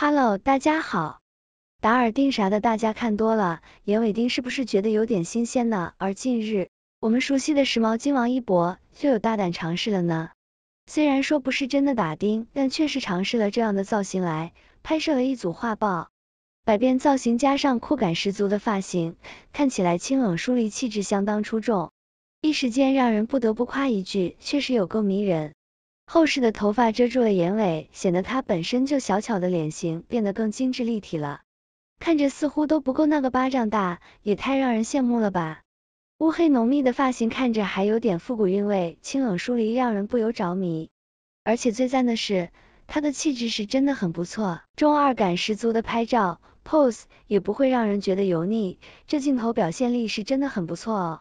Hello，大家好，打耳钉啥的大家看多了，眼尾钉是不是觉得有点新鲜呢？而近日，我们熟悉的时髦金王一博就有大胆尝试了呢。虽然说不是真的打钉，但确实尝试了这样的造型来拍摄了一组画报。百变造型加上酷感十足的发型，看起来清冷疏离，气质相当出众，一时间让人不得不夸一句，确实有够迷人。厚实的头发遮住了眼尾，显得她本身就小巧的脸型变得更精致立体了，看着似乎都不够那个巴掌大，也太让人羡慕了吧！乌黑浓密的发型看着还有点复古韵味，清冷疏离让人不由着迷。而且最赞的是，她的气质是真的很不错，中二感十足的拍照 pose 也不会让人觉得油腻，这镜头表现力是真的很不错哦！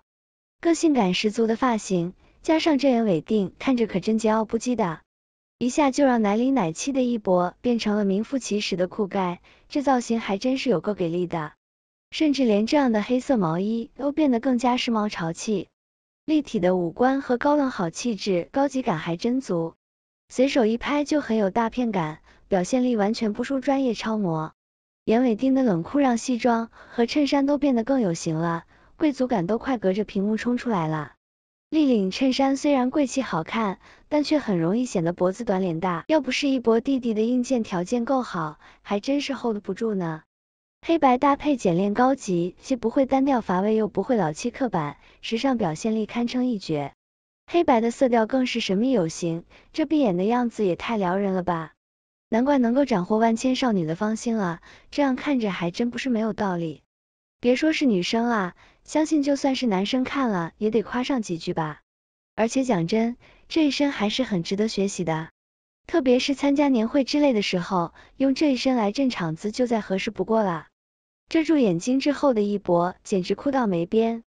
个性感十足的发型。加上这眼尾钉，看着可真桀骜不羁的，一下就让奶里奶气的一博变成了名副其实的酷盖，这造型还真是有够给力的。甚至连这样的黑色毛衣都变得更加时髦潮气，立体的五官和高冷好气质，高级感还真足。随手一拍就很有大片感，表现力完全不输专业超模。眼尾钉的冷酷让西装和衬衫都变得更有型了，贵族感都快隔着屏幕冲出来了。立领衬衫虽然贵气好看，但却很容易显得脖子短脸大。要不是一博弟弟的硬件条件够好，还真是 hold 不住呢。黑白搭配简练高级，既不会单调乏味，又不会老气刻板，时尚表现力堪称一绝。黑白的色调更是神秘有型，这闭眼的样子也太撩人了吧！难怪能够斩获万千少女的芳心了，这样看着还真不是没有道理。别说是女生啊，相信就算是男生看了也得夸上几句吧。而且讲真，这一身还是很值得学习的，特别是参加年会之类的时候，用这一身来镇场子就再合适不过了。遮住眼睛之后的一博，简直酷到没边。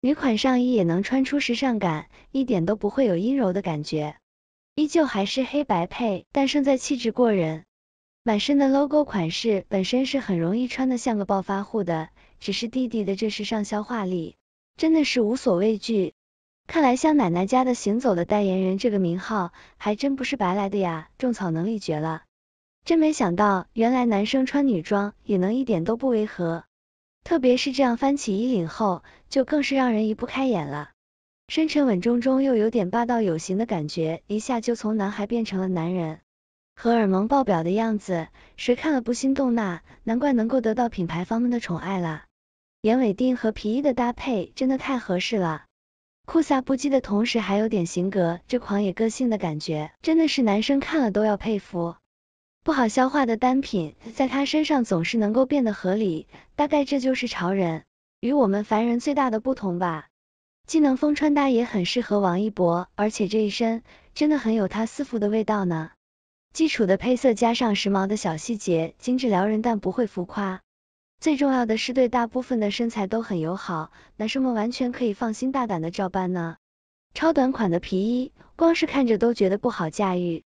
女款上衣也能穿出时尚感，一点都不会有阴柔的感觉。依旧还是黑白配，但胜在气质过人。满身的 logo 款式本身是很容易穿的像个暴发户的。只是弟弟的这时尚消化力真的是无所畏惧，看来香奶奶家的“行走的代言人”这个名号还真不是白来的呀，种草能力绝了！真没想到，原来男生穿女装也能一点都不违和，特别是这样翻起衣领后，就更是让人移不开眼了。深沉稳重中又有点霸道有型的感觉，一下就从男孩变成了男人，荷尔蒙爆表的样子，谁看了不心动呐？难怪能够得到品牌方们的宠爱啦！眼尾钉和皮衣的搭配真的太合适了，酷飒不羁的同时还有点型格，这狂野个性的感觉真的是男生看了都要佩服。不好消化的单品，在他身上总是能够变得合理，大概这就是潮人与我们凡人最大的不同吧。机能风穿搭也很适合王一博，而且这一身真的很有他私服的味道呢。基础的配色加上时髦的小细节，精致撩人但不会浮夸。最重要的是对大部分的身材都很友好，男生们完全可以放心大胆的照搬呢。超短款的皮衣，光是看着都觉得不好驾驭，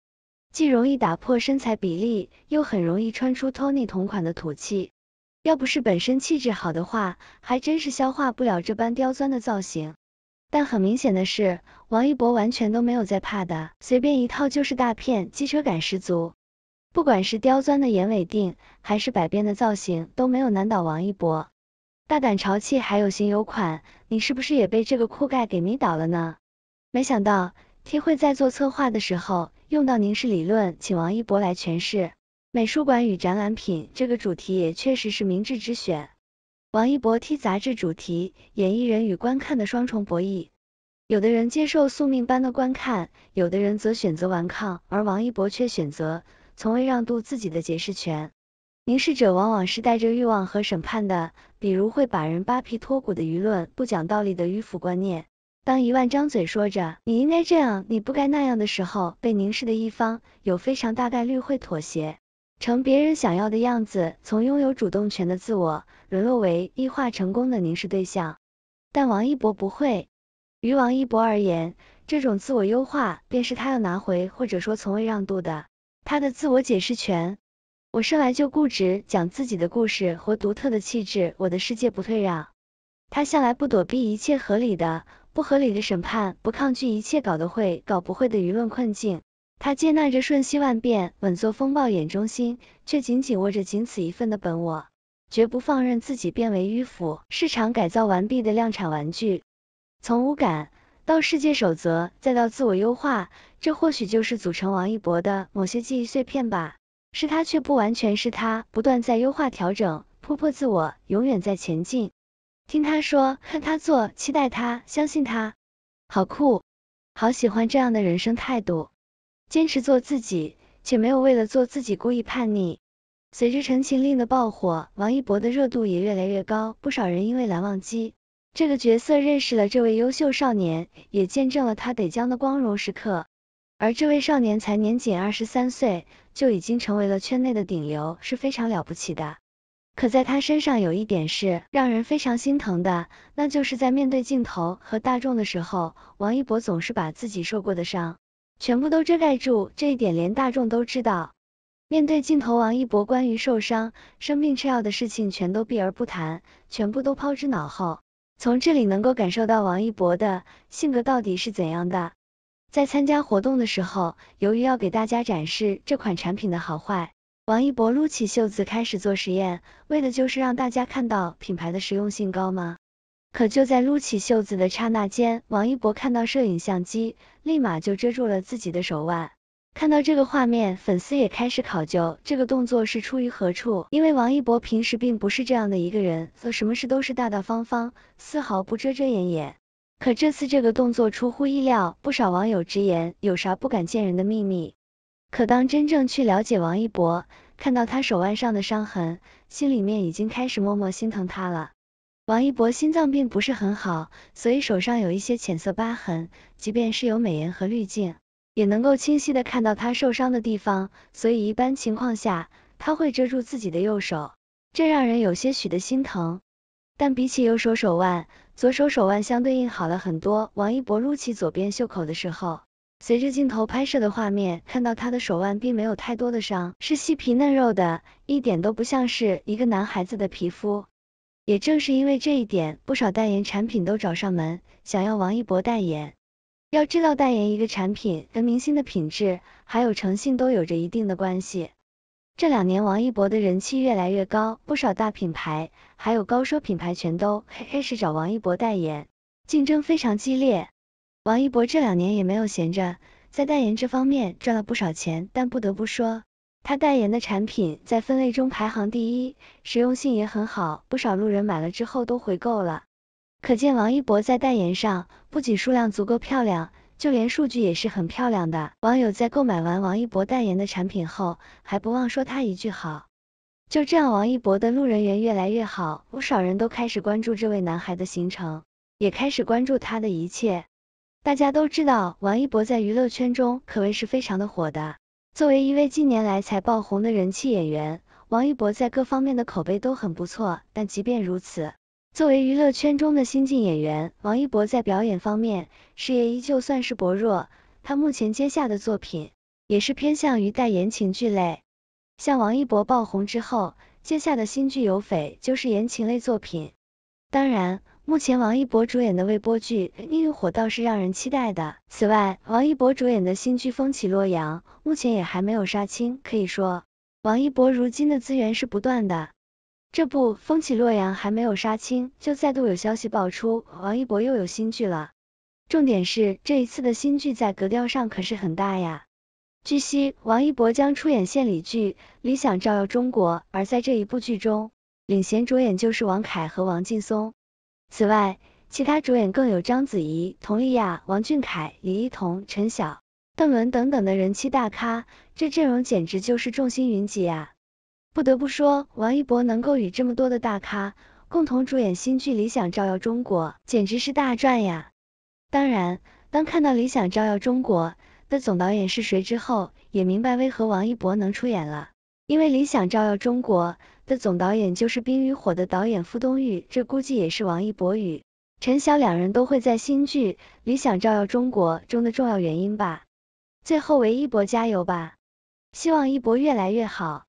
既容易打破身材比例，又很容易穿出 Tony 同款的土气。要不是本身气质好的话，还真是消化不了这般刁钻的造型。但很明显的是，王一博完全都没有在怕的，随便一套就是大片，机车感十足。不管是刁钻的眼尾定，还是百变的造型，都没有难倒王一博。大胆潮气，还有型有款，你是不是也被这个酷盖给迷倒了呢？没想到 T 会在做策划的时候用到凝视理论，请王一博来诠释美术馆与展览品这个主题也确实是明智之选。王一博 T 杂志主题：演艺人与观看的双重博弈。有的人接受宿命般的观看，有的人则选择顽抗，而王一博却选择。从未让渡自己的解释权，凝视者往往是带着欲望和审判的，比如会把人扒皮脱骨的舆论，不讲道理的迂腐观念。当一万张嘴说着你应该这样，你不该那样的时候，被凝视的一方有非常大概率会妥协，成别人想要的样子，从拥有主动权的自我沦落为异化成功的凝视对象。但王一博不会，于王一博而言，这种自我优化便是他要拿回，或者说从未让渡的。他的自我解释权，我生来就固执，讲自己的故事和独特的气质，我的世界不退让。他向来不躲避一切合理的、不合理的审判，不抗拒一切搞得会、搞不会的舆论困境。他接纳着瞬息万变，稳坐风暴眼中心，却紧紧握着仅此一份的本我，绝不放任自己变为迂腐、市场改造完毕的量产玩具。从无感到世界守则，再到自我优化。这或许就是组成王一博的某些记忆碎片吧，是他却不完全是他，不断在优化调整，突破自我，永远在前进。听他说，看他做，期待他，相信他，好酷，好喜欢这样的人生态度。坚持做自己，且没有为了做自己故意叛逆。随着《陈情令》的爆火，王一博的热度也越来越高。不少人因为蓝忘机这个角色认识了这位优秀少年，也见证了他得将的光荣时刻。而这位少年才年仅二十三岁，就已经成为了圈内的顶流，是非常了不起的。可在他身上有一点是让人非常心疼的，那就是在面对镜头和大众的时候，王一博总是把自己受过的伤全部都遮盖住。这一点连大众都知道。面对镜头，王一博关于受伤、生病、吃药的事情全都避而不谈，全部都抛之脑后。从这里能够感受到王一博的性格到底是怎样的。在参加活动的时候，由于要给大家展示这款产品的好坏，王一博撸起袖子开始做实验，为的就是让大家看到品牌的实用性高吗？可就在撸起袖子的刹那间，王一博看到摄影相机，立马就遮住了自己的手腕。看到这个画面，粉丝也开始考究这个动作是出于何处，因为王一博平时并不是这样的一个人，做什么事都是大大方方，丝毫不遮遮掩掩。可这次这个动作出乎意料，不少网友直言有啥不敢见人的秘密。可当真正去了解王一博，看到他手腕上的伤痕，心里面已经开始默默心疼他了。王一博心脏病不是很好，所以手上有一些浅色疤痕，即便是有美颜和滤镜，也能够清晰的看到他受伤的地方。所以一般情况下，他会遮住自己的右手，这让人有些许的心疼。但比起右手手腕，左手手腕相对应好了很多。王一博撸起左边袖口的时候，随着镜头拍摄的画面，看到他的手腕并没有太多的伤，是细皮嫩肉的，一点都不像是一个男孩子的皮肤。也正是因为这一点，不少代言产品都找上门，想要王一博代言。要知道，代言一个产品，跟明星的品质还有诚信都有着一定的关系。这两年，王一博的人气越来越高，不少大品牌还有高奢品牌全都开始找王一博代言，竞争非常激烈。王一博这两年也没有闲着，在代言这方面赚了不少钱，但不得不说，他代言的产品在分类中排行第一，实用性也很好，不少路人买了之后都回购了。可见王一博在代言上不仅数量足够漂亮。就连数据也是很漂亮的，网友在购买完王一博代言的产品后，还不忘说他一句好。就这样，王一博的路人缘越来越好，不少人都开始关注这位男孩的行程，也开始关注他的一切。大家都知道，王一博在娱乐圈中可谓是非常的火的。作为一位近年来才爆红的人气演员，王一博在各方面的口碑都很不错。但即便如此，作为娱乐圈中的新晋演员，王一博在表演方面事业依旧算是薄弱。他目前接下的作品也是偏向于带言情剧类。像王一博爆红之后接下的新剧《有翡》就是言情类作品。当然，目前王一博主演的未播剧《运火》倒是让人期待的。此外，王一博主演的新剧《风起洛阳》目前也还没有杀青。可以说，王一博如今的资源是不断的。这不，《风起洛阳》还没有杀青，就再度有消息爆出，王一博又有新剧了。重点是，这一次的新剧在格调上可是很大呀。据悉，王一博将出演献礼剧《理想照耀中国》，而在这一部剧中，领衔主演就是王凯和王劲松。此外，其他主演更有章子怡、佟丽娅、王俊凯、李一桐、陈晓、邓伦等等的人气大咖，这阵容简直就是众星云集啊！不得不说，王一博能够与这么多的大咖共同主演新剧《理想照耀中国》，简直是大赚呀！当然，当看到《理想照耀中国》的总导演是谁之后，也明白为何王一博能出演了。因为《理想照耀中国》的总导演就是《冰与火》的导演傅东玉，这估计也是王一博与陈晓两人都会在新剧《理想照耀中国》中的重要原因吧。最后为一博加油吧，希望一博越来越好。